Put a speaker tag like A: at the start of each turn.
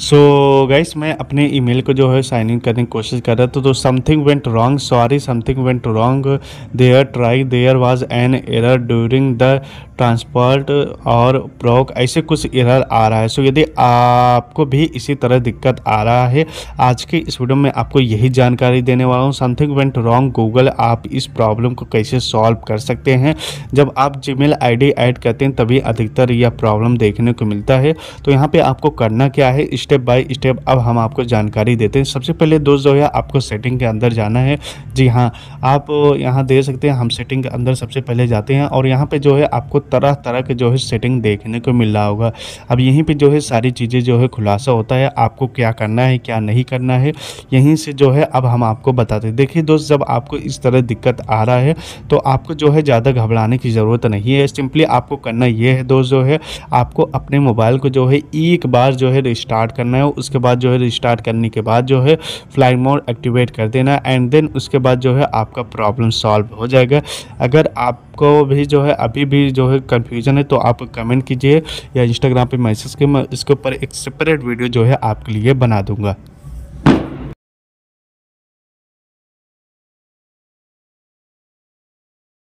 A: सो so, guys मैं अपने email को जो है साइन इन करने की कोशिश कर रहा था तो something went wrong sorry something went wrong there try there was an error during the transport और प्रॉक ऐसे कुछ एरर आ रहा है सो so, यदि आपको भी इसी तरह दिक्कत आ रहा है आज के इस वीडियो में आपको यही जानकारी देने वाला हूँ समथिंग वेंट रॉन्ग गूगल आप इस प्रॉब्लम को कैसे सॉल्व कर सकते हैं जब आप जी मेल ऐड करते हैं तभी अधिकतर यह प्रॉब्लम देखने को मिलता है तो यहाँ पर आपको करना क्या है स्टेप बाय स्टेप अब हम आपको जानकारी देते हैं सबसे पहले दोस्त जो है आपको सेटिंग के अंदर जाना है जी हाँ आप यहाँ दे सकते हैं हम सेटिंग के अंदर सबसे पहले जाते हैं और यहाँ पर जो है आपको तरह तरह के जो है सेटिंग देखने को मिल रहा होगा अब यहीं पर जो है सारी चीज़ें जो है खुलासा होता है आपको क्या करना है क्या नहीं करना है यहीं से जो है अब हम आपको बताते हैं देखिए दोस्त जब आपको इस तरह दिक्कत आ रहा है तो आपको जो है ज़्यादा घबराने की ज़रूरत नहीं है सिंपली आपको करना ये है दोस्त जो है आपको अपने मोबाइल को जो है एक बार जो है रिस्टार्ट करना है उसके बाद जो है रिस्टार्ट करने के बाद जो है फ्लाइट मोड एक्टिवेट कर देना एंड देन उसके बाद जो है आपका प्रॉब्लम सॉल्व हो जाएगा अगर आपको भी जो है अभी भी जो है कन्फ्यूजन है तो आप कमेंट कीजिए या इंस्टाग्राम पर मैसेज के मैं इसके ऊपर एक सेपरेट वीडियो जो है आपके लिए बना दूंगा